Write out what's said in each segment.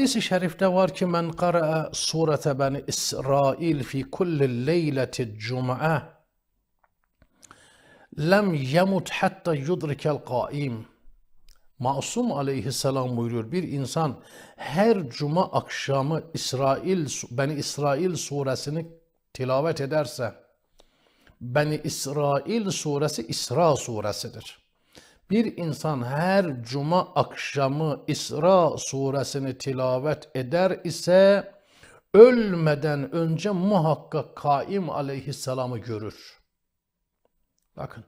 hadisi şerifte var ki men kara'a surete ben İsrail fi kulli leyleti cum'a lem yemut hatta yudrikel kaim. Masum aleyhisselam buyuruyor bir insan her cuma akşamı İsrail Beni İsrail suresini tilavet ederse Beni İsrail suresi İsra suresidir. Bir insan her cuma akşamı İsra suresini tilavet eder ise ölmeden önce muhakkak Kaim aleyhisselamı görür. Bakın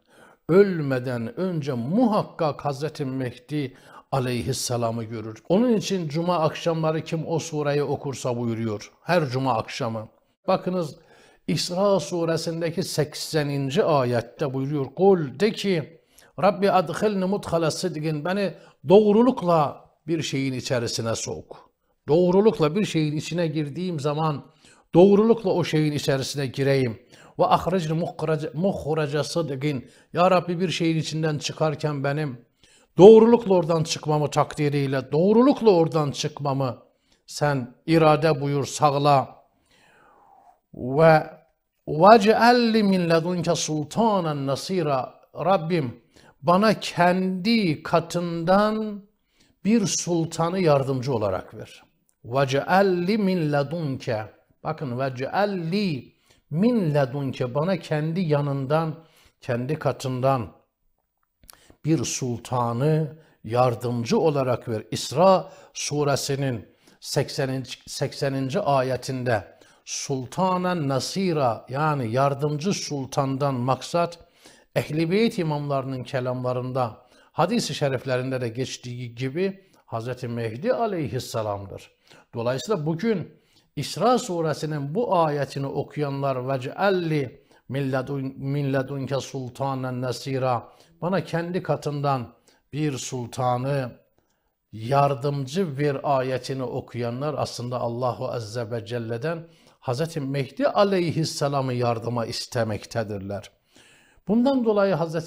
ölmeden önce muhakkak Hazreti Mehdi aleyhisselamı görür. Onun için cuma akşamları kim o sureyi okursa buyuruyor. Her cuma akşamı. Bakınız İsra suresindeki 80. ayette buyuruyor. Kul de ki Rabbi adhilni mudhala sidgin. Beni doğrulukla bir şeyin içerisine sok. Doğrulukla bir şeyin içine girdiğim zaman doğrulukla o şeyin içerisine gireyim. Ve ahricni muhraca sidgin. Ya Rabbi bir şeyin içinden çıkarken benim doğrulukla oradan çıkmamı takdiriyle, doğrulukla oradan çıkmamı sen irade buyur sağla. Ve وَجْعَلْ مِنْ لَدُنْكَ سُلْطَانًا نَصِيرًا Rabbim bana kendi katından bir sultanı yardımcı olarak ver. Vecealli min ladunke. Bakın vecealli min ladunke bana kendi yanından, kendi katından bir sultanı yardımcı olarak ver. İsra suresinin 80. 80. ayetinde sultana nasira yani yardımcı sultandan maksat Ehl-i Beyt imamlarının kelamlarında, hadis-i şeriflerinde de geçtiği gibi Hz. Mehdi aleyhisselamdır. Dolayısıyla bugün İsra suresinin bu ayetini okuyanlar ve cealli milledunke sultanen nesira bana kendi katından bir sultanı yardımcı bir ayetini okuyanlar aslında Allahu Azze ve Celle'den Hz. Mehdi aleyhisselamı yardıma istemektedirler. Bundan dolayı Hazreti